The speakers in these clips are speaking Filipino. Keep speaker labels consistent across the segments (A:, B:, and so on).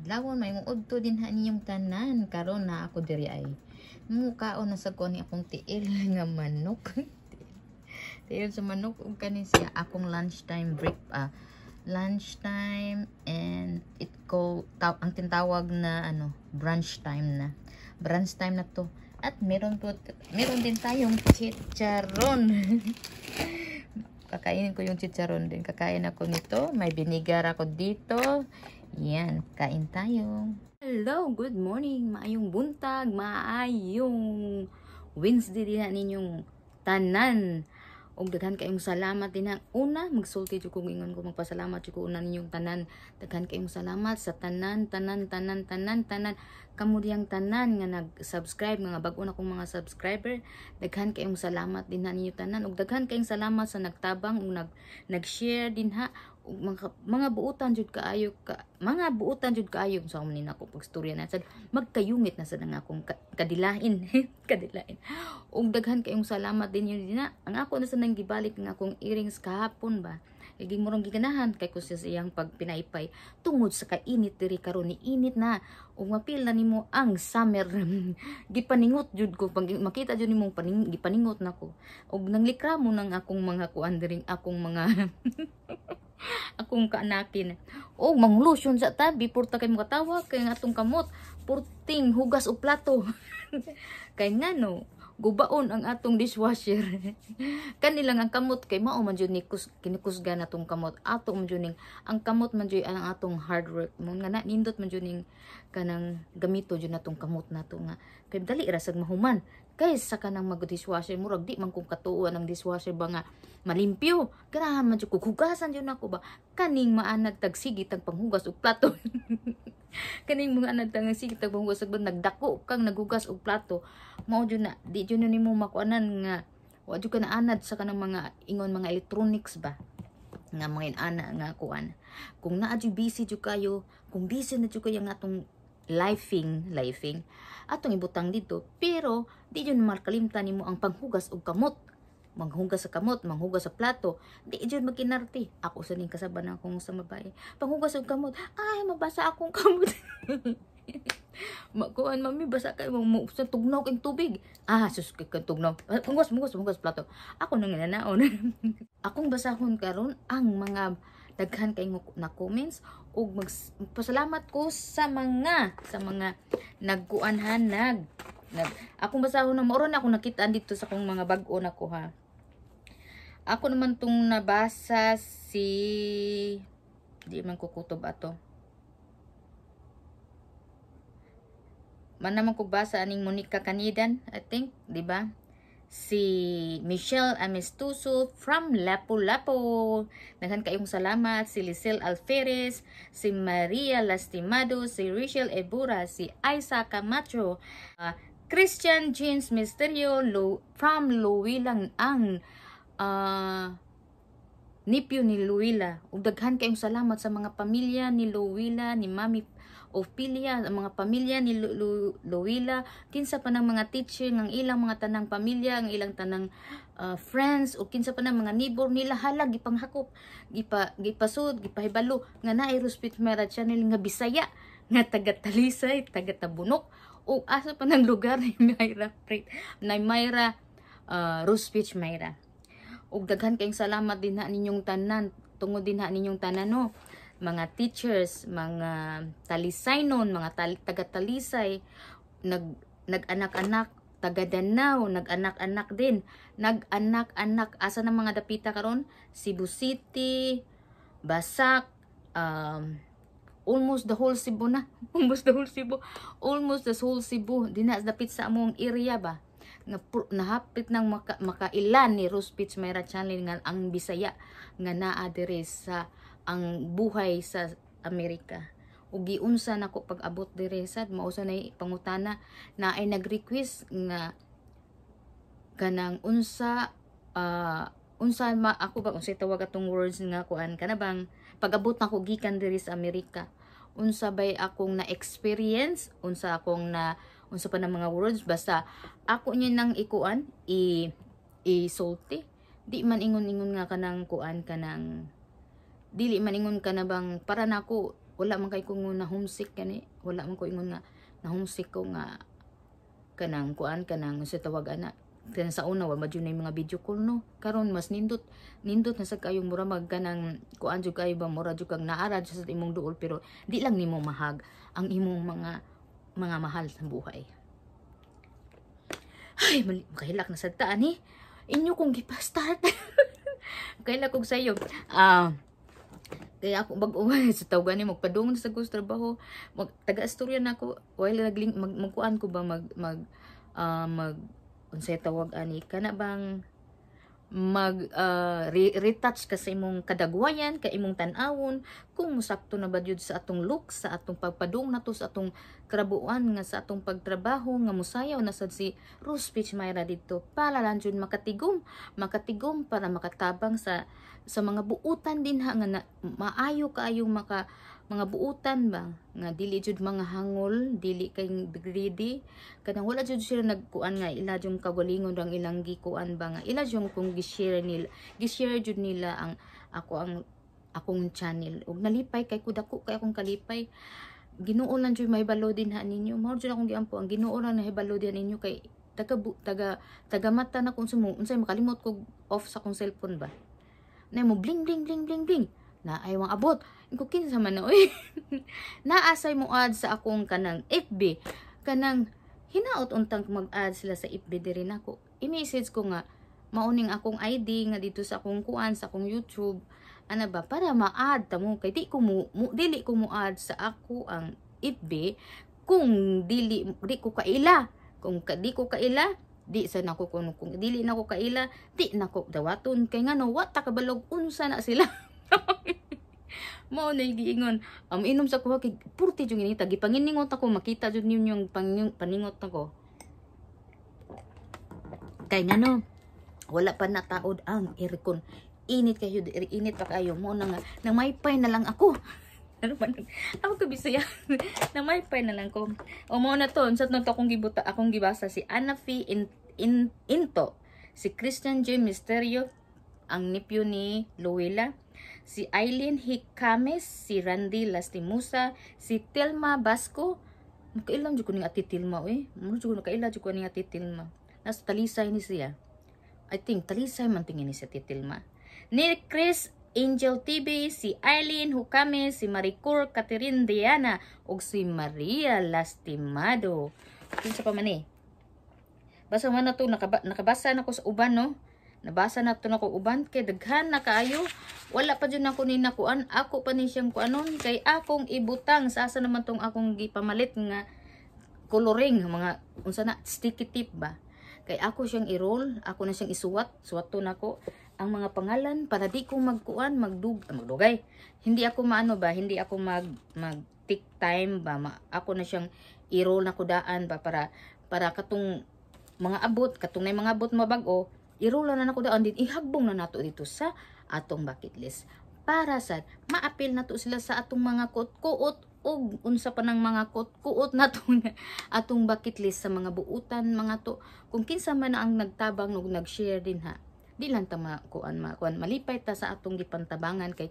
A: adlawon may muudto din ha ninyong tanan karon na ako diri ay mukao na sa ni akong tiil nga manok tiil sa manok ug um, kani siya akong lunch time break ah uh, lunchtime and it go ang tinatawag na ano brunch time na brunch time na to at meron po meron din tayong chicharon kakainin ko yung chicharon din. Kakain ako nito. May binigar ako dito. Ayan, kain tayo. Hello, good morning. Maayong buntag, maayong Wednesday din ninyong tanan. Og daghan kayong salamat din ang una magsulti jud ko ingon ko magpasalamat jud ko una ninyong tanan. Daghan kayong salamat sa tanan, tanan, tanan, tanan, tanan kamuryang tanan nga nag-subscribe nga bag-o na kong mga subscriber daghan kayong salamat din ha ninyo tanan ug daghan kayong salamat sa nagtabang ug nag nag-share din ha ug mga, mga buutan jud kaayo ka mga buutan jud kaayo sa so, um, ko pagstorya na sad magkayungit na sad ang akong kadilain kadilain ug daghan kayong salamat din yun din ha ang ako na sa nang gibalik nga akong earrings kahapon ba Iging murong giganahan kay kung siya iyang pagpinaypay tungod sa kainit diri karon ni init na ug mapil na nimo ang summer gipaningot jud ko pag makita jud nimo paning, gipaningot nako og nanglikra mo nang akong mga kuan diring akong mga akong kaanakin og manglusyon sa tabi before ta kay makatawa kay atong kamot purting hugas o plato kay ngano gubaon ang atong dishwasher kanilang ang kamot kay mao man jud ni kus, kinikusga na tong kamot ato man jud ang kamot man jud ang atong hard work mo nga na nindot man jud ning kanang gamito jud natong kamot nato nga kay dali ra sag mahuman kay sa kanang mag dishwasher murag di man kung katuoan ang dishwasher ba nga malimpyo ganahan man jud kukugasan jud nako ba kaning maanag tagsigit ang panghugas og plato kaning mga anak nga sige tagbang husag nagdako kang nagugas og plato mao jud na di jud nimo makuanan nga wa jud ka na anad sa kanang mga ingon mga electronics ba nga mga ana nga kuan kung naa jud busy jud kayo kung busy na jud kayo nga atong lifing lifing atong ibutang dito pero di jud makalimtan nimo ang panghugas og kamot manghuga sa kamot, manghuga sa plato. Di jud makinarti. Ako sa ning kasaban akong sa mabae. Panghuga sa kamot. Ay, mabasa akong kamot. Makuan mami basa kay mo sa tugnaw kay tubig. Ah, sus kay kan tugnaw. Mungos mungos mungos plato. Ako nang inanaon. Akong basahon karon ang mga daghan kay na comments ug magpasalamat ko sa mga sa mga nagkuanhan nag na akong basahon na moro ako nakita dito sa kong mga bag-o na ko ha. Ako naman tong nabasa si di man ko ato. Man naman ko basa aning Monica Canidan, I think, di ba? Si Michelle Amistuso from Lapu-Lapu. Naghan kayong salamat. Si Lisel Alferes, si Maria Lastimado, si Rachel Ebura, si Isa Camacho, uh, Christian Jeans Mysterio Lo, from Luwilang ang uh, ah, nipyo ni Luwila. Ug daghan kayong salamat sa mga pamilya ni Luwila, ni Mami Ophelia, ang mga pamilya ni Luwila, kinsa pa ng mga teacher, ng ilang mga tanang pamilya, ang ilang tanang uh, friends, o kinsa pa ng mga neighbor nila, hala, gipanghakop, gipa, gipasud, gipahibalo, nga na ay mera channel nga Bisaya, nga taga Talisay, taga Tabunok, o asa pa ng lugar ni Myra Freight na Myra uh, Ruspich Myra ug daghan kayong salamat din ha ninyong tanan tungod din ha ninyong tanan no mga teachers mga talisay talisaynon mga tal taga-talisay nag nag-anak-anak taga Danao nag-anak-anak din nag-anak-anak asa ng mga dapita karon Cebu City Basak um, almost the whole Cebu na. Almost the whole Cebu. Almost the whole Cebu. Dina dapit sa among area ba? nga nahapit nang maka, makailan ni Rose Peach Mayra Chanlin nga ang Bisaya nga naa dire sa ang buhay sa Amerika. Ug giunsa nako pag-abot diri sad mao nay pangutana na ay nag-request nga ganang unsa uh, unsa ma ako ba unsay tawag atong words nga kuan kanabang bang pag-abot nako gikan diri sa Amerika unsa bay akong na-experience, unsa akong na unsa pa ng mga words basta ako niya nang ikuan i i salty di man ingon-ingon nga kanang kuan kanang dili man ingon ka na bang para nako na wala man kay kung na homesick kani wala man ko ingon nga na homesick ko nga kanang kuan kanang sa tawag ana kaya sa una wal madyo na yung mga video call no karon mas nindot nindot na sa kayong mura magkanang nang kuan jud kayo ba mura jud kang naarad sa imong duol pero di lang nimo mahag ang imong mga mga mahal sa buhay ay mali kahilak na sad ta ani eh. inyo kong gipastart kaila kog sayo ah uh, kaya ako mag uwi sa tawgan ni magpadungon sa gusto trabaho mag taga Astoria na ako while nagling mag, magkuan ko ba mag mag uh, mag unsay tawag ani kana bang mag uh, re retouch kasi imong kadaguayan ka imong tan-awon kung sakto na ba jud sa atong look sa atong pagpadung nato sa atong karabuan nga sa atong pagtrabaho nga musayaw na sad si Rose Peach Myra didto para lang jud makatigom makatigom para makatabang sa sa mga buutan din ha nga na, maayo kaayong maka mga buutan ba nga dili jud mga hangol dili kay greedy kanang wala jud sila nagkuan nga ila jung kagalingon rang ilang gikuan ba nga ila jung kung gishare nila gishare jud nila ang ako ang akong channel ug nalipay kay kudako kay akong kalipay Ginoo lang jud may balo din ha ninyo mao jud akong giampo ang Ginoo lang nahibalo din ninyo kay taga taga taga mata na kung sumo unsay makalimot ko off sa akong cellphone ba na mo bling bling bling bling bling na ayaw ang abot ko kinsa man Naasay mo ad sa akong kanang FB kanang hinaot untang mag-add sila sa FB diri nako. I-message ko nga mauning akong ID nga dito sa akong kuan sa akong YouTube ana ba para ma-add ta mo kay di ko mo, mo dili ko mo add sa ako ang FB kung dili di ko kaila kung ka, di ko kaila di sa nako kung, kung dili nako kaila di nako dawaton kay ngano wa ta kabalog unsa na sila mo na giingon, am um, inom sa kuha kay purti jung inita gipanginingot ako makita jud ninyo ang paningot nako. Kay ngano, wala pa nataod ang aircon. Init kayo, init pa kayo mo na nga nang may pay na lang ako. ano man bisaya kabisaya na may pay na lang ko o mo na to sa na akong gibuta akong gibasa si Anna Fee in, in, Into si Christian J. Misterio ang nephew ni Luella si Eileen Hikames, si Randy Lastimusa, si Telma Basco. Nakailam dyan ko ni Ati Telma, eh. Muna dyan ko nakaila dyan ko Ati Telma. Nasa talisay ni siya. I think talisay man tingin ni si Ati Telma. Ni Chris Angel TV, si Eileen Hukames, si Maricor Catherine Diana, o si Maria Lastimado. Kinsa pa man eh. Basta man na to, nakaba nakabasa na ko sa uban, no? Nabasa na ito na ko uban. Kay daghan na kaayo. Wala pa dyan ako ninakuan. Ako pa ni siyang kuanon. Kay akong ibutang. Sa asa naman tong akong gipamalit nga coloring. Mga, unsa na, sticky tip ba? Kay ako siyang i-roll. Ako na siyang isuwat. Suwat to na ko. Ang mga pangalan para di kong magkuan, magdug, ah, magdugay. Hindi ako maano ba? Hindi ako mag, mag tick time ba? Ma, ako na siyang i-roll na kudaan ba? Para, para katong mga abot. Katong na mga abot mabag-o irola na nako daan din ihagbong na nato dito sa atong bucket list para sa maapil na to sila sa atong mga kuot-kuot og unsa pa ng mga kuot-kuot na to, atong bucket list sa mga buutan mga to kung kinsa man ang nagtabang og nag-share din ha di lang ta makuan makuan malipay ta sa atong gipantabangan kay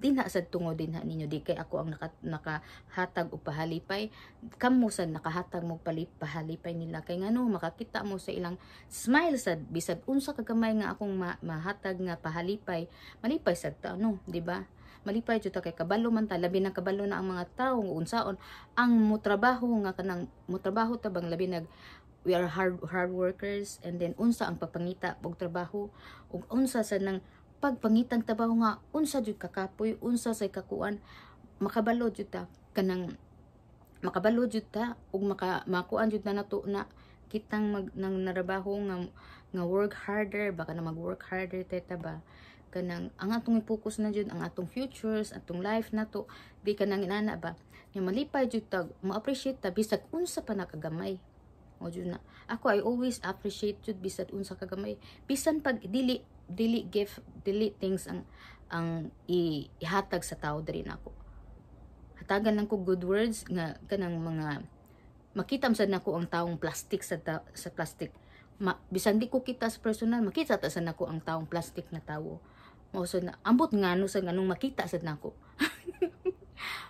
A: di na sad tungo din ha ninyo di kay ako ang naka, nakahatag og pahalipay kamo sad nakahatag mo pahalipay nila kay ngano makakita mo sa ilang smile sad bisag unsa ka kamay nga akong ma mahatag nga pahalipay malipay sad ta ano di ba malipay jud ta kay kabalo man ta labi na kabalo na ang mga tawo unsaon ang mo trabaho nga kanang mutrabaho ta bang labi nag we are hard, hard workers and then unsa ang pagpangita og trabaho ug unsa sa nang pagpangitang trabaho nga unsa jud kakapoy unsa say kakuan makabalo jud ta kanang makabalo jud ta ug maka makuan jud na nato na kitang mag nang narabaho nga nga work harder baka na mag work harder ta ba kanang ang atong focus na jud ang atong futures atong life na to di ka nang inana ba nga malipay jud ta ma-appreciate ta bisag unsa pa nakagamay o jud na. Ako I always appreciate jud bisan unsa ka Bisan pag dili dili gift, dili things ang ang ihatag sa tao diri nako. Hatagan lang ko good words nga kanang mga makita sad nako ang taong plastic sa ta, sa plastic. Ma, bisan di ko kita sa personal, makita ta sa nako ang taong plastic na tawo. Mao na ambot ngano sa nganong makita sad nako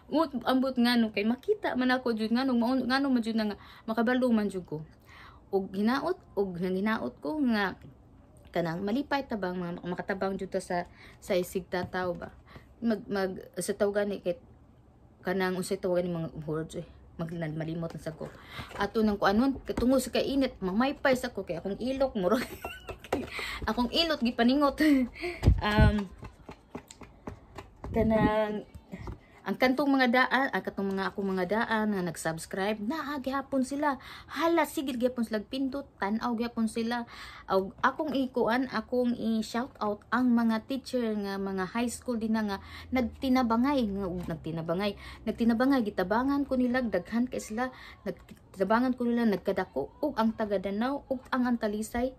A: ngut ambot nga no kay makita man ako jud nga no maun nga no jud nga makabalo man jud ko og ginaot og ginaot ko nga kanang malipay tabang mga makatabang jud ta sa sa isig tataw ba mag mag sa tawgan ni kay kanang unsay tawgan ni mga words eh maglan malimot na sa ko ato nang kuanon tungo sa kainit mamaypay sa ko kay akong ilok murag akong ilot gipaningot um kanang ang kantong mga daan, ang katong mga akong mga daan nga nag-subscribe, naa gihapon sila. Hala sige gihapon sila pindot, tan-aw gihapon sila. Aw, akong ikuan, akong i-shout out ang mga teacher nga mga high school din na nga nagtinabangay, nga nagtinabangay, nagtinabangay gitabangan ko nila daghan kay sila, nagtinabangan ko nila nagkadako ug ang taga Danau ug ang Antalisay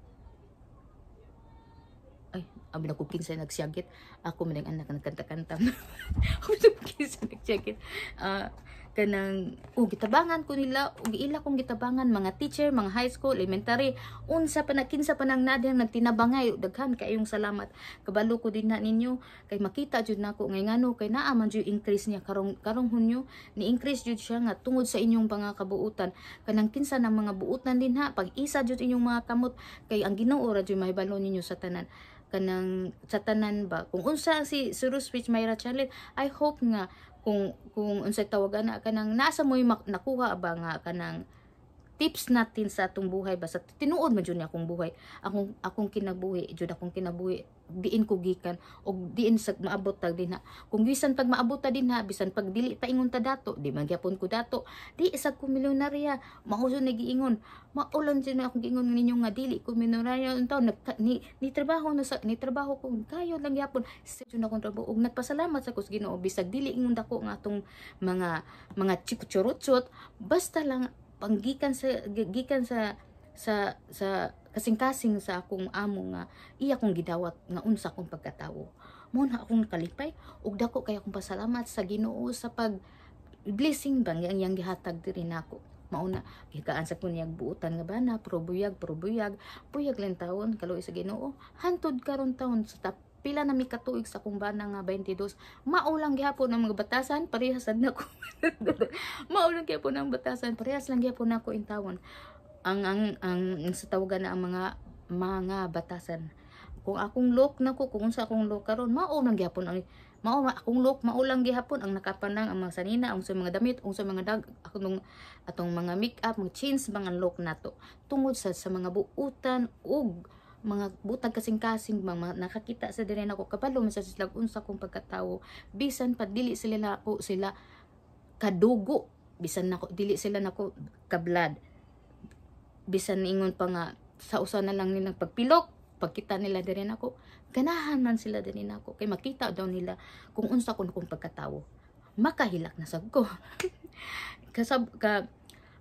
A: ang binagkukin sa nagsiyagit ako man ang anak nagkanta-kanta ako binagkukin sa nagsiyagit uh, ah, kanang o oh, gitabangan ko nila o giila kong gitabangan mga teacher mga high school elementary unsa pa na kinsa pa nang nadihang nagtinabangay daghan kayong salamat kabalo ko din na ninyo kay makita jud nako ngay ngano kay naa jud increase niya karong karong hunyo ni increase jud siya nga tungod sa inyong mga kabuutan kanang kinsa nang mga buutan din ha pag isa jud inyong mga kamot kay ang Ginoo ra jud mahibalo ninyo sa tanan kanang sa tanan ba kung unsa si Suru Switch Myra Chalet I hope nga kung kung unsa tawagan na kanang nasa mo nakuha ba nga kanang tips natin sa atong buhay basta tinuod man jud ni akong buhay akong akong kinabuhi jud akong kinabuhi diin ko gikan og diin sa maabot tag dinha kung bisan pag maabot ta dinha bisan pag dili ta ingon ta dato di magyapon ko dato di isa ko milyonarya mauso na giingon maulan din akong giingon ninyo nga dili ko milyonarya unta ni, ni trabaho na sa ni trabaho ko kayo lang gyapon jud na kong trabaho og nagpasalamat sa kus Ginoo bisag dili ingon dako nga atong mga mga chikuchurutchot basta lang panggikan sa gikan sa sa sa kasing-kasing sa akong amo nga iya kong gidawat nga unsa kong pagkatawo mo na akong kalipay ug dako kay akong pasalamat sa Ginoo sa pag blessing bang yang yang gihatag diri nako mauna gikaan sa kunyag buutan nga bana probuyag probuyag puyag lang taon kaloy sa Ginoo hantud karon taon sa tap pila na mi katuig sa kung ba nga 22 maulang gihapon ang mga batasan parehas sad nako maulang gihapon ang batasan parehas lang gihapon nako in ang ang ang, ang sa tawagan na ang mga mga batasan kung akong look nako kung sa akong look karon maulang gihapon ang mao akong look maulang gihapon ang nakapanang ang mga sanina ang sa mga damit ang sa mga dag akong atong mga make up mga chains mga look nato tungod sa sa mga buutan ug mga butag kasing-kasing mga nakakita sa diri nako kapalo man sa silag unsa kong pagkatawo bisan pa dili sila nako sila kadugo bisan nako dili sila nako kablad bisan ingon pa nga sa usa na lang nilang pagpilok pagkita nila diri nako ganahan man sila din nako kay makita daw nila kung unsa kun kong pagkatawo makahilak na sab ko kasab ka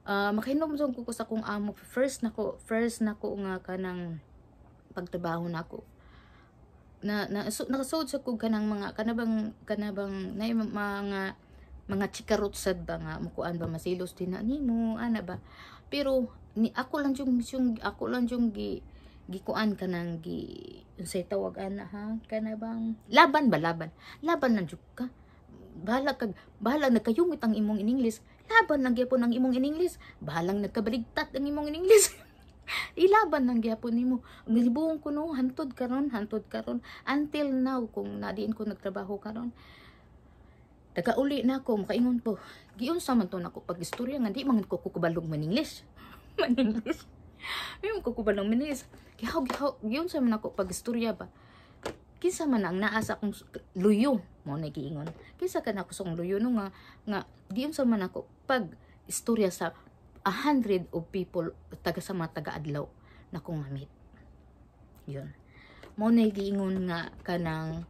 A: uh, makahinom sa ko sa kong amo first nako first nako nga kanang pagtrabaho nako na, na so, nakasood sa kog kanang mga kanabang kanabang na mga mga chikarot sad ba nga mukuan ba masilos din na nimo ana ba pero ni ako lang yung, yung ako lang yung gi gikuan kanang gi unsay tawag ana ha kanabang laban ba laban laban nang jud ka bahala kag bahala nagkayungit ang imong in English laban nang gyapon ang imong in English bahalang nagkabaligtad ang imong in English ilaban ng gyapon nimo gilibuong kuno hantod karon hantod karon until now kung nadiin ko nagtrabaho karon uli na ko makaingon po. giun sa man to na ko pag-istorya nga, di man ko kukubalog man English. man English? Di ko kubalong man English. Gihaw, gihaw, giyon sa man ako pag-istorya ba? Kinsa man ang naasa akong luyo, mo na giingon. Kinsa ka na ako sa luyo no nga, nga, giyon sa man ako pag-istorya sa a hundred of people taga sa mga taga-adlaw na kung meet yun mo na giingon nga kanang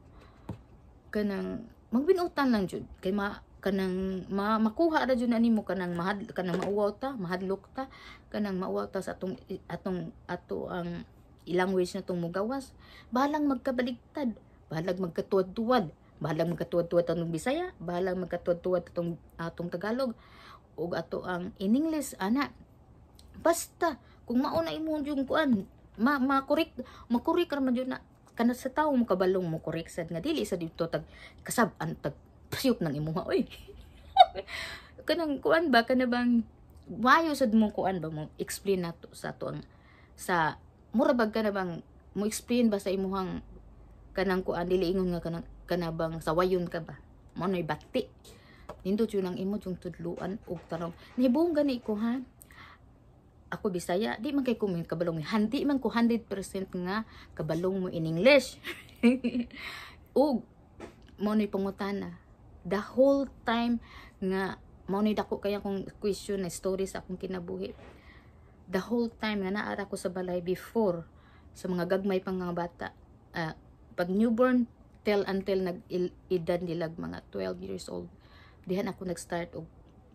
A: kanang magbinutan lang jud kay ma kanang ma, makuha ra jud na nimo kanang mahad kanang mauwaw ta mahadlok ta kanang mauwaw ta sa atong atong ato ang language na tong mugawas balang magkabaligtad balang magkatuwad-tuwad balang magkatuwad-tuwad atong Bisaya balang magkatuwad-tuwad atong atong Tagalog o ato ang iningles English ana basta kung mauna na yung kuan ma ma correct ma correct ra man na kana sa tawo mo kabalong mo korek sad nga dili sa dito tag kasab an tag pasyop ng imo oy kanang kuan ba kana bang wayo sad mo kuan ba mo explain nato sa to ang sa mura bag kana bang mo explain ba sa imuhang kanang kuan dili ingon nga kanang kanabang sa wayon ka ba mo noy bati nindot yun ang imo yung tudluan og tarong nahibong gani ko ha ako bisaya di man kay ko kabalong handi man ko 100% nga kabalong mo in English ug mo ni pangutana the whole time nga mao dako kaya kung question na stories akong kinabuhi the whole time nga naara ko sa balay before sa mga gagmay pang mga bata uh, pag newborn till until nag edad nilag mga 12 years old dihan ako nag-start og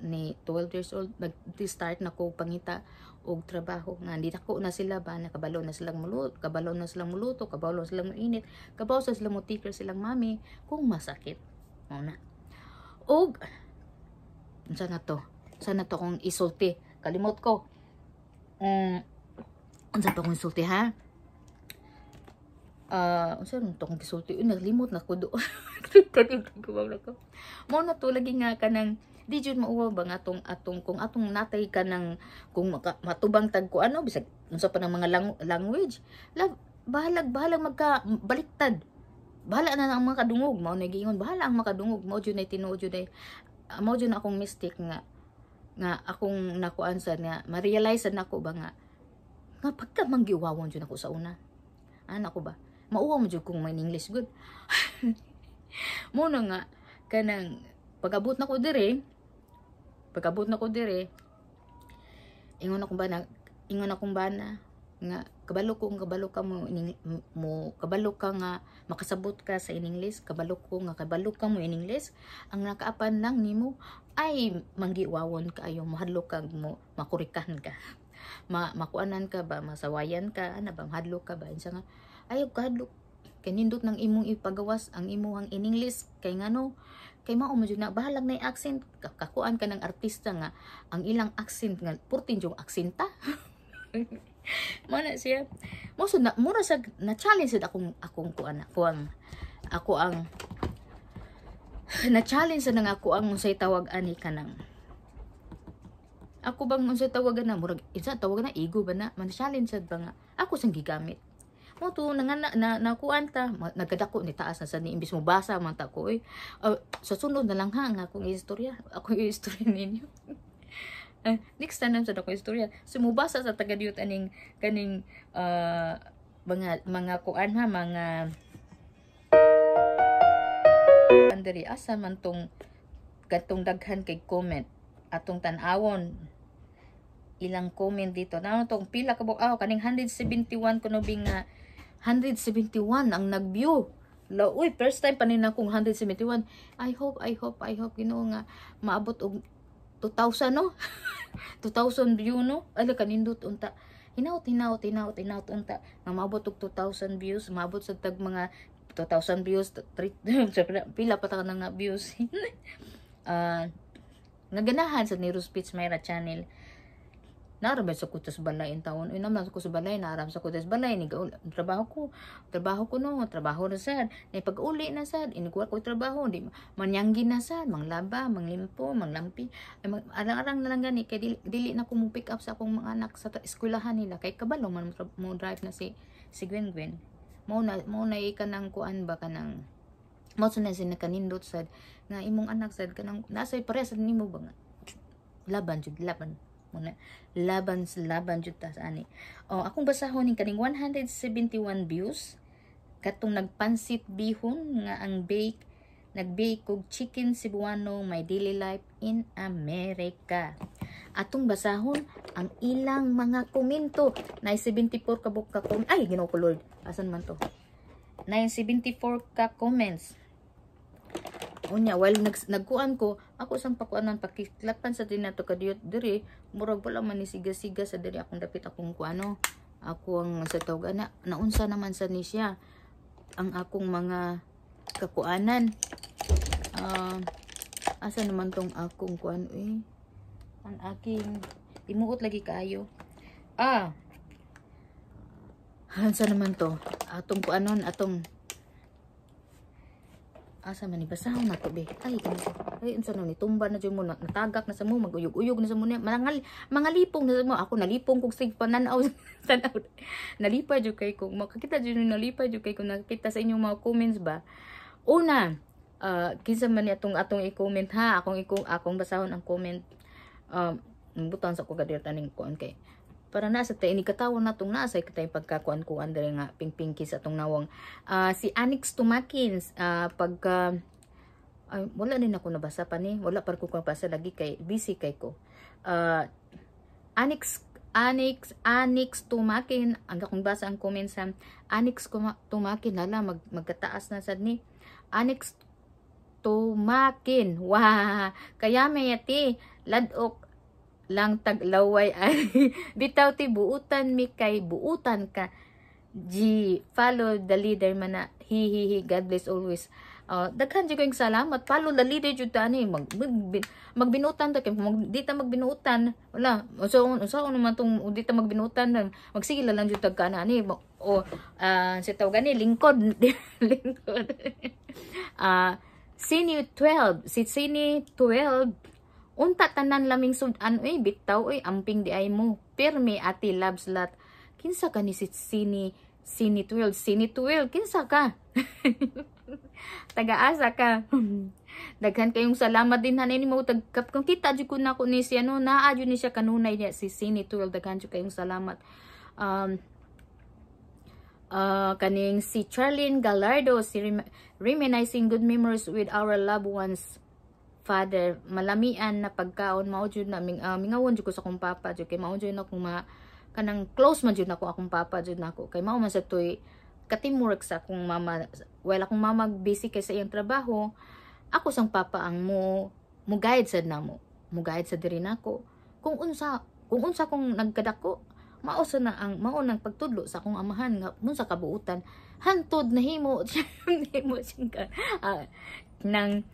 A: ni 12 years old nag-start na ko pangita og trabaho nga hindi ako na sila ba nakabalo na silang muluto kabalo na silang muluto kabalo na silang muinit kabalo na silang mutiker silang mami kung masakit mo na og sana to sana to kong isulti kalimot ko um, unsa to kong isulti ha uh, unsa man tong gisulti uy naglimot na ko do kadto ko ba ko mo na to lagi nga kanang di jud mauwa ba nga atong atong kung atong natay ka ng kung maka, matubang tag ko ano bisag unsa pa ng mga lang, language lab, bahalag bahalag magka baliktad bahala na ang mga kadungog mao na giingon bahala ang makadungog mao jud na tinuod jud ay ah, mao jud na akong mistake nga nga akong nakuan sad nga ma-realize nako ba nga nga pagka manggiwawon jud ako sa una ana ah, ko ba mauwa mo jud kung may English good mo nga kanang pagabot na ko dire pagabot na ko dire ingon ba bana ingon ba na nga kabalo ko kabalo ka mo in, mo kabalo ka nga makasabot ka sa in English kabalo ko nga kabalo ka mo in English ang nakaapan lang nimo ay manggiwawon ka kaayo mahadlo ka mo makurikan ka ma makuanan ka ba masawayan ka ana ba mahadlo ka ba insa nga ay ayaw kadlo kanindot ng imong ipagawas ang imong in English kay ngano kay mao mo na bahalag na accent kakuan ka ng artista nga ang ilang accent nga purtin yung aksenta ah. mana siya mo na mura sa na challenge sad akong akong kuan ako ang ako ang na challenge na nga ako ang unsay tawag ani kanang ako bang unsay tawagan na murag isa tawag na ego ba na man challenge sad ba nga ako sang gigamit mo to nga na, na, nakuan ta nagkadako ni taas na sa ni imbis mo basa man ta ko eh. uh, sa sunod na lang ha nga akong istorya akong istorya ninyo uh, next time sa akong istorya sumubasa sa taga diot aning kaning uh, mga mga kuan ha mga Andari, asa man tong gatong daghan kay comment atong tanawon ilang comment dito. na tong pila ka buaw kaning 171 kuno nga 171 ang nag-view. uy, first time pa nina kong 171. I hope, I hope, I hope, you know, nga, maabot og 2,000, no? 2,000 view, no? Ala, kanindot, unta. Hinaut, hinaut, hinaut, hinaut, unta. Nga maabot og 2,000 views, maabot sa tag mga 2,000 views, 3, pila pa ta nga views. uh, naganahan sa Nero Speech Myra channel narabay sa kutos balay in taon uy naman sa kutos balay narab sa kutos balay ni trabaho ko trabaho ko no trabaho na sad ni pag-uli na sad inikuha ko trabaho di manyanggi na sad manglaba manglimpo manglampi arang-arang na lang gani kay dili, dili na ko mo pick up sa akong mga anak sa eskwelahan nila kay kabalo man mo drive na si si Gwen Gwen mo na mo na ikanang kuan ba kanang mo sa na kanindot sad nga imong anak sad kanang nasa'y pares nimo ba nga laban jud laban mo na laban laban jud ta ani oh akong basahon ning kaning 171 views katong nagpansit bihon nga ang bake nagbake kog chicken Cebuano my daily life in America atong basahon ang ilang mga komento na 74 ka buka kom ay Ginoo asan man to 974 ka comments unya while nag nagkuan ko ako sang pakuanan pakiklatan sa tinato kadiyot diri murag wala man ni siga sa diri akong dapit akong kuano ako ang sa tawag ana naunsa naman sa ni siya ang akong mga kakuanan uh, asa naman tong akong kuano eh ang aking imuot lagi kayo ah hansa naman to atong kuanon atong asa man ni basahon na to be ay kanisa ay unsa no ni tumba na jud mo natagak na sa mo maguyog-uyog na sa mo mangal mangalipong na sa mo ako nalipong kog sig pananaw tanaw nalipa jud kay kog makakita jud ni nalipa jud kay kung nakita sa inyong mga comments ba una uh, kinsa man ni atong atong i-comment ha akong i akong basahon ang comment um ah, butan sa ko gadir taning kon kay para nasa tay ini katawan natong nasa kitay pagkakuan-kuan dali nga pingpingkis atong nawang uh, si Anix Tumakins uh, pagka uh, ay, wala din ako nabasa pa ni wala par ko kang lagi kay busy kay ko uh, Anix Anix Anix Tumakin ang akong basa ang comments sa Anix Tumakin lala mag, magkataas na sad ni Anix Tumakin wah kaya may ati ladok lang taglaway ay bitaw ti buutan mi kay buutan ka G follow the leader man na hi hi hi God bless always uh, daghan jud kayong salamat follow the leader jud ta ani mag, mag, magbinutan ta kay mag, di ta magbinutan wala so usa ko naman tong di ta magbinutan magsige lang jud tag na ni o uh, ah, si tawag ani lingkod lingkod ah uh, Sini 12 si Sini 12 Unta tanan laming sudan oy bitaw oy amping di ay mo. Pirmi ati loves lot. Kinsa ka ni sini sini 12 sini 12 kinsa ka? Tagaasa ka. Daghan kayong salamat din hanay mo tagkap kung kita jud ko na ko ni siya no naa jud ni siya kanunay niya si sini 12 daghan jud kayong salamat. Um, uh, kaning si Charlene Gallardo, si Rem Reminiscing Good Memories with Our Loved Ones father malamian na pagkaon maujud jud na ming, uh, mingawon jud ko sa akong papa jud kay maujud jud na kung ma kanang close man jud nako akong papa jud nako kay mao man sa toy katimurek sa akong mama wala akong mama busy kay sa iyang trabaho ako sang papa ang mo mo guide sad namo mo guide sa diri nako kung unsa kung unsa kong nagkadako mao sa na ang mao nang pagtudlo sa akong amahan nga mun sa kabuutan hantod na himo himo sing ka uh, nang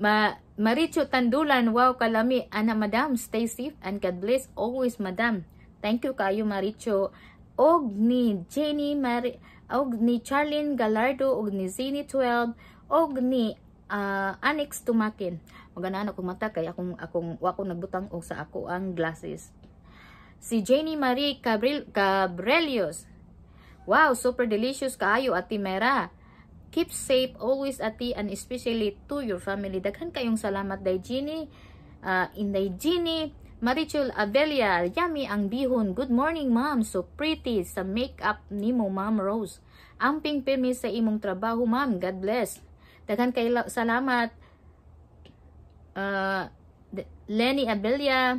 A: Ma Maricho Tandulan, wow kalami. Ana madam, stay safe and God bless always madam. Thank you kayo Maricho. Og ni Jenny Mari og ni Charlene Galardo og ni Zini 12 og ni uh, ah, Annex Tumakin. Maganaan ako mata kay akong akong wa ko nagbutang og sa ako ang glasses. Si Jenny Marie Cabril Cabrelios. Wow, super delicious kaayo Ate Mera. Keep safe always ati and especially to your family. Daghan kayong salamat day Genie. Uh, ah, Inday Genie. Marichul Avelia, yummy ang bihon. Good morning, ma'am. So pretty sa makeup ni mo, ma'am Rose. Ang ping sa imong trabaho, ma'am. God bless. Daghan kayo salamat. Uh, Lenny Abelia,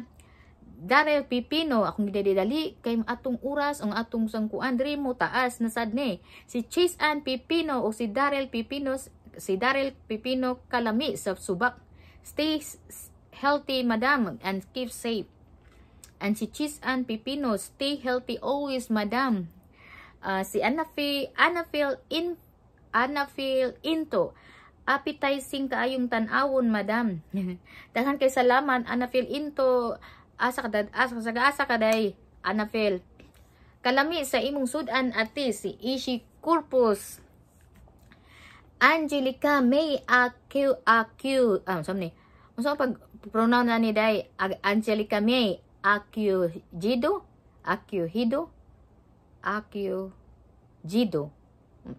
A: Darel Pipino, akong gidadidali kay atong oras ang atong sangkuan diri mo taas na sad ni. Si Chase Ann Pipino o si Darel Pipino si Darel Pipino kalami sa subak. Stay healthy madam and keep safe. And si Chase Ann Pipino, stay healthy always madam. Uh, si Anafi, Anafil in Anafil Into appetizing kaayong tanawon madam. Daghan kay salamat Anafil Into asa kadad asa saga-asa kaday anafel kalami sa imong sudan ati si Ishi Corpus Angelica May Aku Aku um sa ni unsa pag pronoun na ni day Angelica May aq Jido aq Hido aq Jido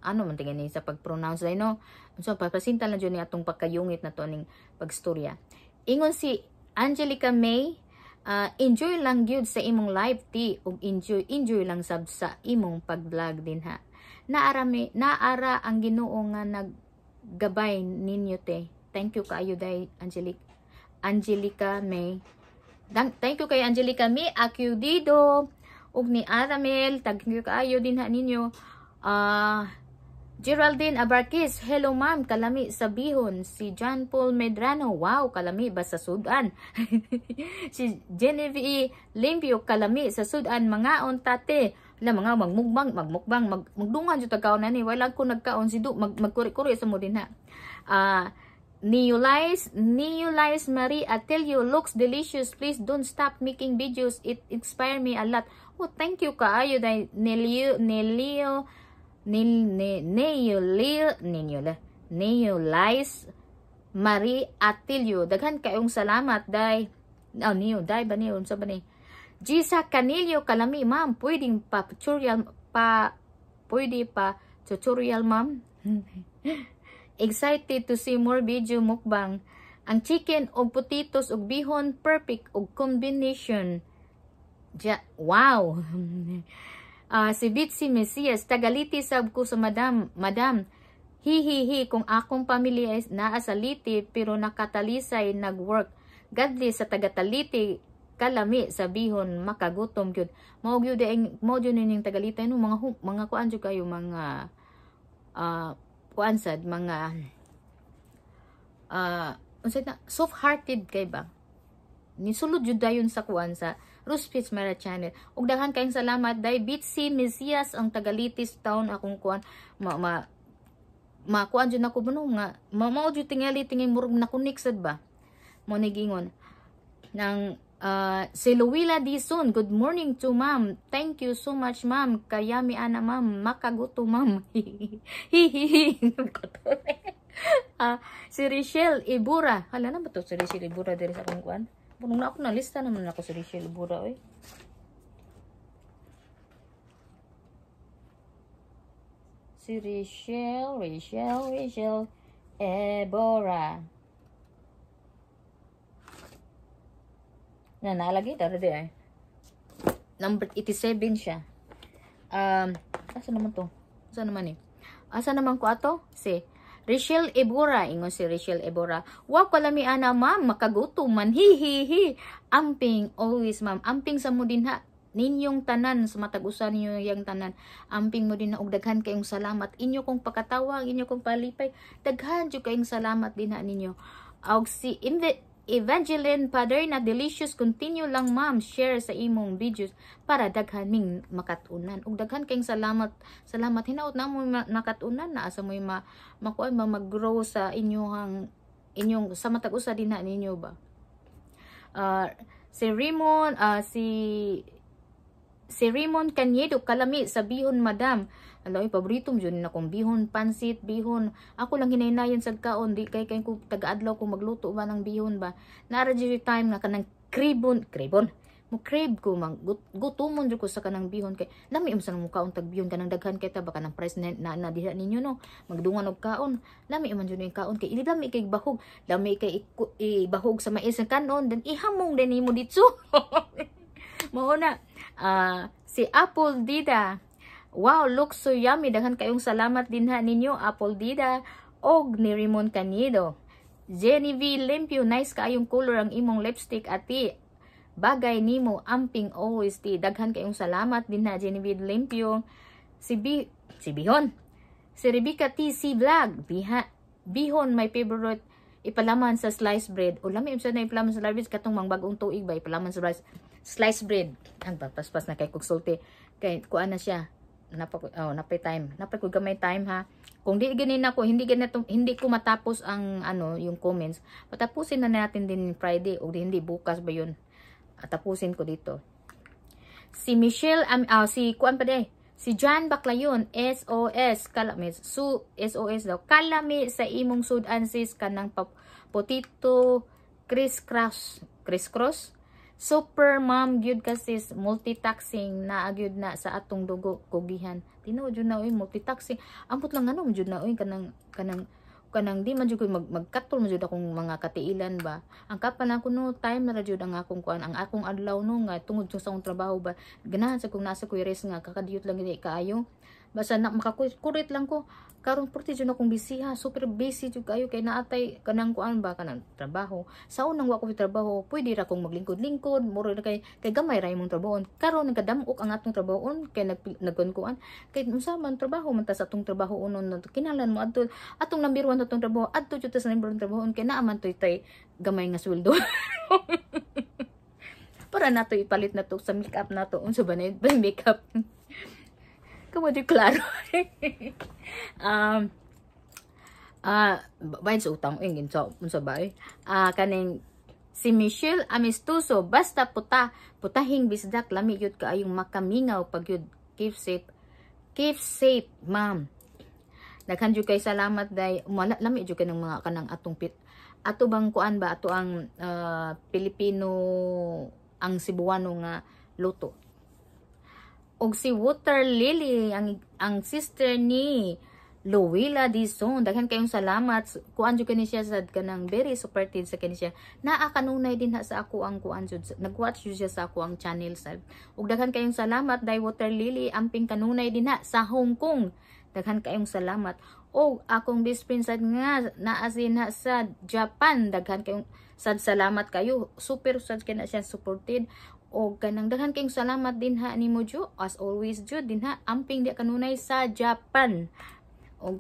A: ano man tingin sa pagpronounce pronounce dai no so papasinta lang jud ni atong pagkayungit na to ning pagstorya ingon si Angelica May uh, enjoy lang gyud sa imong life ti ug enjoy enjoy lang sab sa imong pag-vlog din ha naarami naara ang Ginoo nga naggabay ninyo te thank you kaayo day Angelic Angelica May thank you kay Angelica May Acudido ug ni Aramel thank you kaayo din ha ninyo ah uh, Geraldine Abarquez, hello ma'am, kalami sa Bihon. Si John Paul Medrano, wow, kalami ba sa Sudan? si Genevieve Limpio, kalami sa Sudan, mga ontate. Na mga magmukbang, magmukbang, mag, magdungan yung tagkaon na ni. Wala ko nagkaon si Du, mag, magkuri-kuri sa mo din ha. Uh, Neolize, Neolize Marie, I tell you, looks delicious. Please don't stop making videos. It inspire me a lot. Oh, thank you ka. kaayo, Nelio, Nelio, nil ne Neolize Marie Atilio. Daghan kayong salamat, day. Oh, ah, niyo, day ba niyo? Unsa bani ni? Gisa Canilio Kalami, ma'am. Pwedeng pa tutorial pa pwede pa tutorial, ma'am. Excited to see more video mukbang. Ang chicken og potatoes og bihon perfect og combination. Ja, wow. uh, si Bitsy Mesias, tagaliti sab ko sa madam, madam, hihihi kung akong pamilya naasaliti pero nakatalisay nagwork. Gadli sa tagataliti kalami sa bihon makagutom gyud mao gyud ang mao gyud ning tagalitan no mga mga kuan jud kayo mga uh, kuan sad mga uh, ah, unsa na soft hearted kay ba ni sulod jud dayon sa kuan sa Ruspich Mera Channel. Ug daghan kayong salamat dai Bitsy Mesias ang Tagalitis town akong kuan ma, ma makuan jud nako buno nga mamaw jud tingali tingay murug na connected ba. Mo nigingon nang uh, si Luwila Dison, good morning to ma'am. Thank you so much ma'am. Kaya mi ana ma'am, makaguto ma'am. Hihihi. ah, si Richelle Ibura. Hala na ba to si Richelle Ibura dere sa kong kuan? Bunong na ako na nalista naman ako sa Rachel Bura, oy. Si Rachel, Rachel, Rachel Ebora. Na nalagay tara di ay. Number 87 siya. Um, asa naman to? Asa naman eh? Asa naman ko ato? Si Richelle Ebora, ingon si Richelle Ebora, wa ko lami ana ma'am, makagutom man, hihihi, amping, always ma'am, amping sa mo din ha, ninyong tanan sa matag-usa ninyo yang tanan amping mo din na og kayong salamat inyo kong pakatawag inyo kong palipay daghan jud kayong salamat din ha ninyo og si in the Evangeline na Delicious continue lang ma'am share sa imong videos para daghan ming makatunan ug daghan kayong salamat salamat hinaot na mo makatunan na asa mo ma makuha ma mag-grow sa inyong inyong sa matag usa din na ninyo ba uh, si Raymond uh, si si Raymond Canyedo kalami sa Bihon madam Alaw, paborito mo na kong bihon, pansit, bihon. Ako lang hinaynayan sa kaon, di kay kay ko taga-adlaw ko magluto ba ng bihon ba. Nara time nga kanang kribon, kribon, mo crave ko mang gut, gutumon jud ko sa kanang bihon kay lami umsa mo kaon tag bihon kanang daghan kay ta baka nang president na, na, na diha ninyo no magdungan og kaon nami man um, jud ning kaon kay ili lami kay bahog lami kay ibahog sa mais ang kanon then ihamong din nimo ditso mo na uh, si Apple Dida Wow, look so yummy. Daghan kayong salamat din ha ninyo, Apple Dida, og ni Raymond Canido. Jenny V. Limpio, nice kayong color ang imong lipstick, ati. Bagay nimo, amping always, ti. Daghan kayong salamat din ha, Jenny V. Limpio. Si B, si Bihon. Si Rebecca TC Vlog, Biha, Bihon, my favorite ipalaman sa sliced bread. O lami sa na ipalaman sa sliced bread. Katong mga bagong tuig ba ipalaman sa sliced bread. Ang papaspas na kay kuksulte. Kay kuan na siya napa oh, napay time. Napay ko gamay time ha. Kung di ganin ako, hindi ganito hindi ko matapos ang ano, yung comments. Patapusin na natin din Friday o di, hindi bukas ba 'yun? Ah, tapusin ko dito. Si Michelle um, uh, si kuan pa de. Si John Baclayon, SOS, kalami, su, SOS daw, kalami sa imong sudan sis kanang potito, criss cross, criss cross, super mom gyud kasi multitasking na agyud na sa atong dugo kogihan tinuod jud na oi multitasking ambot lang anong jud na oi kanang kanang kanang di man jud ko mag magkatol man jud akong mga katiilan ba ang kapan ako no time na jud ang akong kuan ang akong adlaw no nga tungod sa akong trabaho ba ganahan sa kung nasa ko nga kakadiyot lang gani kaayo basta na makakurit lang ko karon porti jud akong busy ha super busy jud kayo kay naatay kanang kuan ba kanang trabaho sa unang wa ko trabaho pwede ra kong maglingkod-lingkod muro na kay kay gamay ra imong trabaho karon nagkadamok ang atong trabahoon kay nag nagkuan kay unsa man trabaho man ta sa atong trabaho unon na kinalan mo adto atong number 1 atong trabaho adto jud ta sa number 1 trabaho kay naa man toy tay gamay nga sweldo para nato ipalit na to sa makeup nato unsa ba na makeup como ano di klaro. um, ah, uh, bayan sa utang, ingin eh, sa, sa bay. Ah, uh, kaning, si Michelle Amistoso, basta puta, putahing bisdak, lami ka ayong makamingaw pag yun, keep safe, keep safe, ma'am. Naghandyo kay salamat day, umala, lami yun ka ng mga kanang atong pit, ato bang kuan ba, ato ang uh, Pilipino, ang Cebuano nga luto og si Water Lily ang ang sister ni Luwila Dizon. Daghan kayong salamat. Kuan jud kini siya sad kanang very supportive sa kani siya. Naa kanunay din ha sa ako ang kuan jud. Nagwatch jud siya sa ako ang channel sad. Og daghan kayong salamat Day Water Lily ang amping kanunay din ha sa Hong Kong. Daghan kayong salamat. O akong best friend sad nga naa na sa Japan. Daghan kayong sad salamat kayo. Super sad kay siya supported. O kanang daghan kayong salamat din ha ni Mojo. As always, Jud, din ha. Amping di kanunay sa Japan. O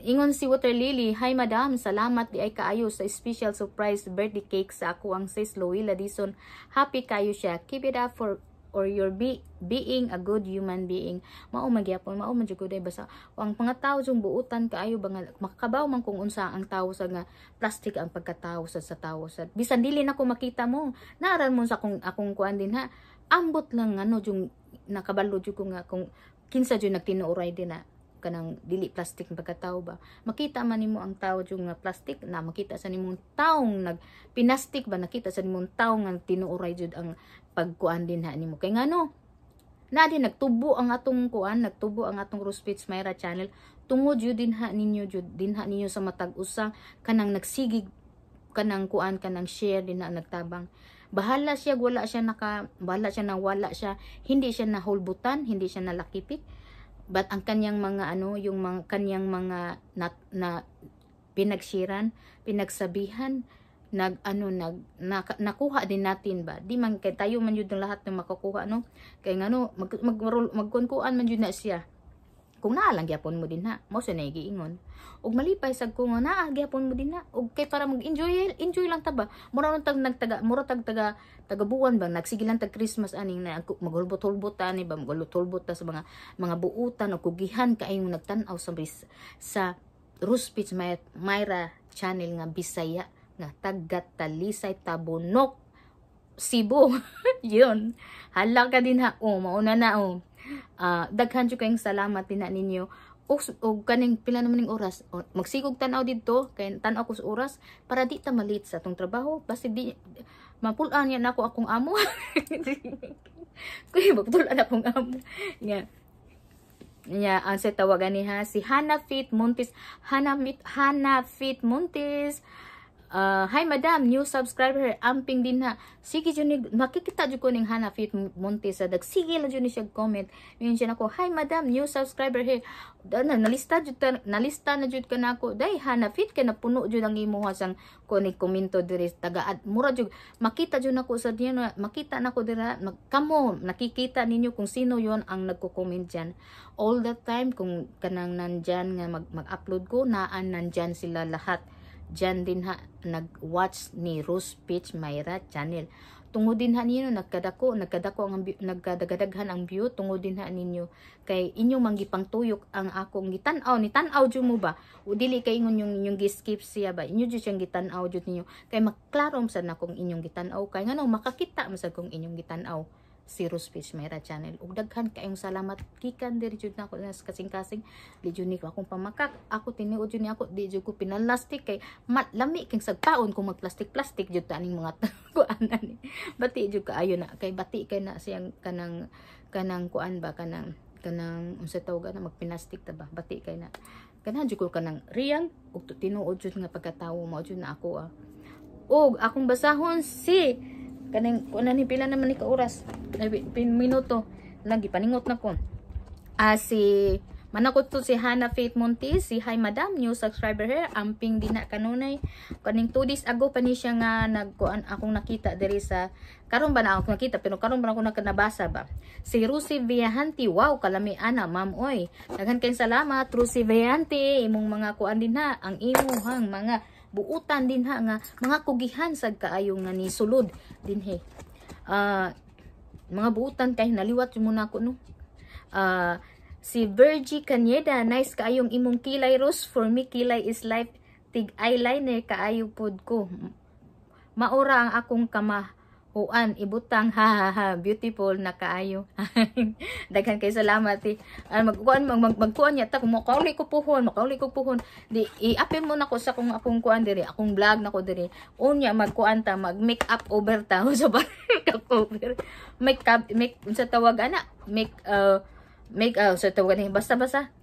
A: Ingon si Water Lily, Hi Madam, salamat di ay kaayo sa special surprise birthday cake sa ako ang sis Loila Dison. Happy kayo siya. Keep it up for or your be, being a good human being mao magyapon mao man jud basa ang pangataw jung buutan kaayo ba nga makakabaw man kung unsa ang tawo sa nga plastic ang pagkatawo sa sa tawo sa bisan dili na ko makita mo naran mo sa kung akong kuan din ha ambot lang ano jung nakabalo jud ko nga kung kinsa jud nagtinuoray din na kanang dili plastic pagkataw ba makita man nimo ang tao yung nga plastic na makita sa nimong taong nag pinastic ba nakita sa nimong taong nga tinuoray jud ang pagkuan din ha nimo kay ngano na din nagtubo ang atong kuan nagtubo ang atong Rospits Myra channel tungod jud din ha ninyo jud din ha ninyo sa matag usa kanang nagsigig kanang kuan kanang share din na nagtabang bahala siya wala siya naka bahala siya na wala siya hindi siya na nahulbutan hindi siya nalakipit But ang kanyang mga ano, yung mga, kanyang mga na, na pinagsiran, pinagsabihan, nag ano nag na, nakuha din natin ba di man kay tayo man yun lahat ng makukuha no kay ngano mag, mag, mag magkunkuan man yun na siya kung naa lang gyapon mo din ha, mo sa giingon. Ug malipay sad ko nga naa gyapon mo din ha. Ug kay para mag-enjoy, enjoy lang ta ba. Mura nang tag nagtaga, mura tag taga taga buwan bang nagsigilan tag Christmas aning na maghulbot-hulbot ta ni ba maghulbot-hulbot ta sa mga mga buutan o kugihan kay imong nagtan-aw sa sa Ruspich Myra channel nga Bisaya nga tagat talisay tabunok Cebu. Yun. Hala ka din ha. O, oh, mauna na o. Oh uh, daghan jud kayong salamat tina ninyo og kaning pila naman ning oras o, magsigog tan-aw didto kay tan-aw ko sa oras para di ta malit sa atong trabaho basta di mapulaan niya nako akong amo kuy magtulan akong amo nga niya yeah, ang sa tawagan niya si Hannah Fit Montes Hannah Fit Hannah Fit Montes Uh, Hi madam, new subscriber, amping din ha. Sige jud makikita jud ko ning hana fit monte sa dag. Sige lang jud ni siya comment. Yun siya nako, "Hi madam, new subscriber here." Na nalista jud nalista na jud ko. Dai hana fit ka na puno jud ang imuha sang kuning komento diri taga mura jud makita jud nako sa diyan makita nako dira kamo nakikita ninyo kung sino yon ang nagko-comment diyan. All the time kung kanang nandyan nga mag-upload mag ko naan nandyan sila lahat. Diyan din ha, nag-watch ni Rose Peach Mayra Channel. Tungo din ha ninyo, nagkadako, nagkadako ang, nagkadagadaghan ang view, tungo din ha ninyo. Kay inyo manggipang tuyok ang akong gitanaw, ni tanaw dyan mo ba? O dili kay ingon yung inyong giskip siya ba? Inyo dyan siyang gitanaw dyan ninyo. Kay maklaro sa na kung inyong gitanaw. Kay nga no, makakita masag kung inyong gitanaw. Zero Space Mera Channel. Ug daghan kayong salamat gikan diri jud nako na kasing-kasing di jud niko akong pamakak. Ako tinuod jud ni ako di jud ko pinalastik kay malami king sagpaon kung magplastik-plastik jud ta aning mga kuanan. bati jud ayo na kay bati kay na siyang kanang kanang kuan ba kanang kanang unsa tawag na magpinastik ta ba bati kay na kanang jud ko kanang real ug tinuod jud nga pagkatawo mao jud na ako ah. ug akong basahon si kaning kunan ni pila naman ni ka oras pin minuto nagipaningot na ko ah si manakot to si Hana Faith Montes si hi madam new subscriber here amping din na kanunay kaning 2 days ago pa ni siya nga nagkuan akong nakita diri sa karon ba na ako nakita pero karon ba na ako nakanabasa ba si Rusi Villahanti wow kalami ana ma'am oy daghan kay salamat Rusi Villahanti imong mga kuan din ha ang imong mga buutan din ha nga mga kugihan sa kaayong nga ni sulod din he. Uh, mga buutan kay naliwat mo na ako no. Uh, si Virgie Canyeda, nice kaayong imong kilay Rose. For me, kilay is life. Tig eyeliner kaayo pod ko. Maura ang akong kamah uan ibutang ha ha ha beautiful na kaayo daghan kay salamat ti eh. ah, magkuan mag, mag magkuan yata kung makauli ko puhon makauli ko puhon di iapi mo na ko sa kung akong kuan diri akong vlog na ko diri unya magkuan ta mag make up over ta sa so, make cover make up make unsa tawag ana make uh, make uh, sa so, tawag ni ano basta basta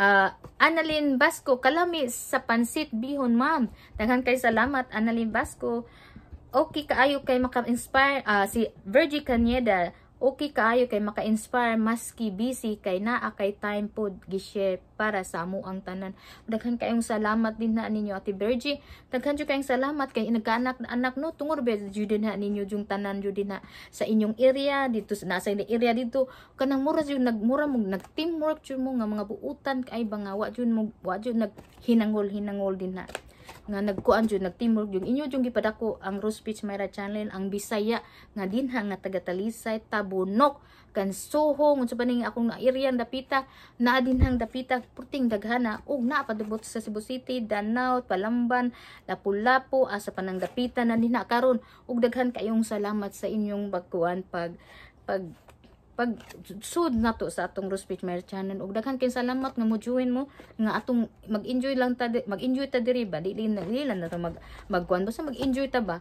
A: Uh, Annalyn Basco, kalami sa pansit bihon ma'am. Daghan kay salamat Annalyn Basco okay kaayo kay maka-inspire uh, si Virgie Caneda okay kaayo kay maka-inspire maski busy kay naa kay time pod gi-share para sa mo ang tanan. Daghan kayong salamat din na ninyo Ate Virgie. Daghan jud kayong salamat kay nagkaanak na anak no tungod ba jud din na ninyo jung tanan jud na sa inyong area dito na sa inyong area dito kanang mura jud nagmura mo nag-teamwork jud mo nga mga buutan kay bangawa jud mo wa jud naghinangol hinangol din na nga nagkuan jud nagtimog yung inyo yung gipadako ang Rose Peach Myra Channel ang Bisaya nga dinha nga taga Talisay Tabunok kan Soho unsa pa ning akong nairyan dapita na dinhang dapita puting daghana ug naa padubot sa Cebu City Danau Palamban Lapu-Lapu asa panang dapita na dinha karon ug daghan kayong salamat sa inyong bagkuan pag pag pag sud na to sa atong Rospich Mayor channel ug daghan kay salamat nga mojuin mo nga atong mag-enjoy lang ta mag-enjoy ta diri ba dili na dili na to mag magkuan basta mag-enjoy ta ba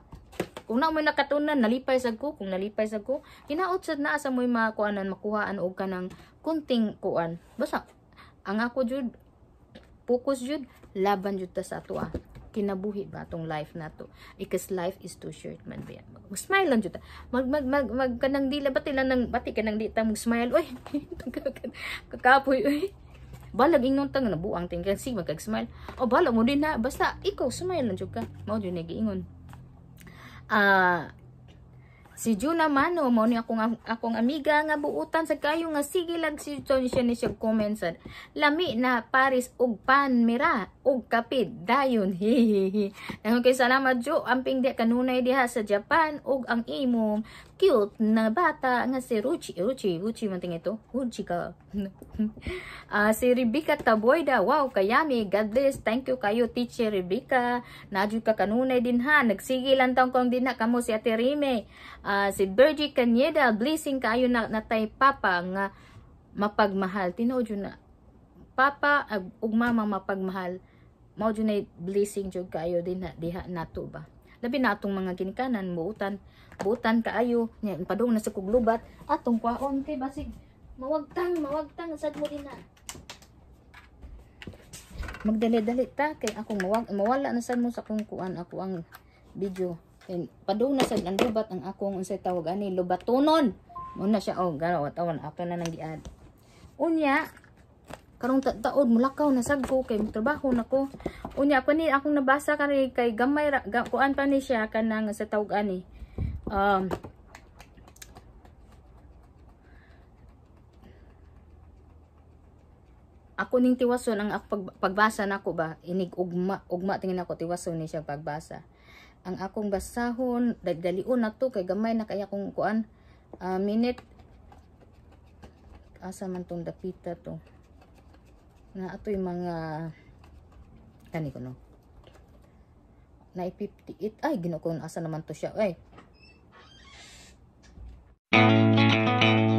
A: kung na mo nakatunan nalipay sad ko kung nalipay sad ko hinaot sad naa sa moy makuanan makuhaan og kanang kunting kuan basta ang ako jud focus jud laban jud ta sa ato ah kinabuhi ba tong life na to because eh, life is too short man ba smile lang jud mag mag mag, mag kanang dila bati lang nang bati kanang di ta mag smile oy kakapoy oy balag ingon tang nabuang ting kan kasi magkag smile o balag mo din na basta ikaw smile lang jud ka mao jud giingon ah uh, Si Juna Mano, mao ni akong akong amiga nga buutan sa kayo nga sige lang si siya ni siya comments Lami na Paris og pan mira og kapid dayon. Hihihi. Dayon kay salamat Jo, amping di kanunay diha sa Japan og ang imo cute na bata nga si Ruchi. Eh, Ruchi, Ruchi man ito. Ruchi ka. uh, si Rebecca Taboyda. Wow, kayami. God bless. Thank you kayo, teacher Rebecca. Nadyo ka kanunay din ha. lang taong kong din na. Kamu si Ate Rime. Uh, si Bergie Canyeda. Blessing kayo na natay papa nga mapagmahal. Tinood na. Papa ag, ug mama mapagmahal. Mao na blessing jud kayo din ha. Diha nato ba? Labi na atong mga ginikanan, muutan butan kaayo nya padung na sa kuglubat atong kwaon kay basig mawagtang mawagtang sad mo din na magdali-dali ta kay ako mawag mawala na sad mo sa akong kuan ako ang video kay padung na sad ang lubat ang akong unsay tawag ani lubatunon mo na siya og oh, garawat awan na nang giad unya karong ta taod mulakaw na sagko kay trabaho nako unya pa ni akong nabasa kay kay gamay ga, kuan pa ni siya kanang sa tawag ani um, ako ning tiwason ang pag, pagbasa nako ba inig ugma ugma tingin ako tiwason ni siya pagbasa ang akong basahon dalion na to kay gamay na kaya kong kuan uh, minute asa man tong dapita to na ato'y mga kani ko no na 58 ay ginukon asa naman to siya ay thank you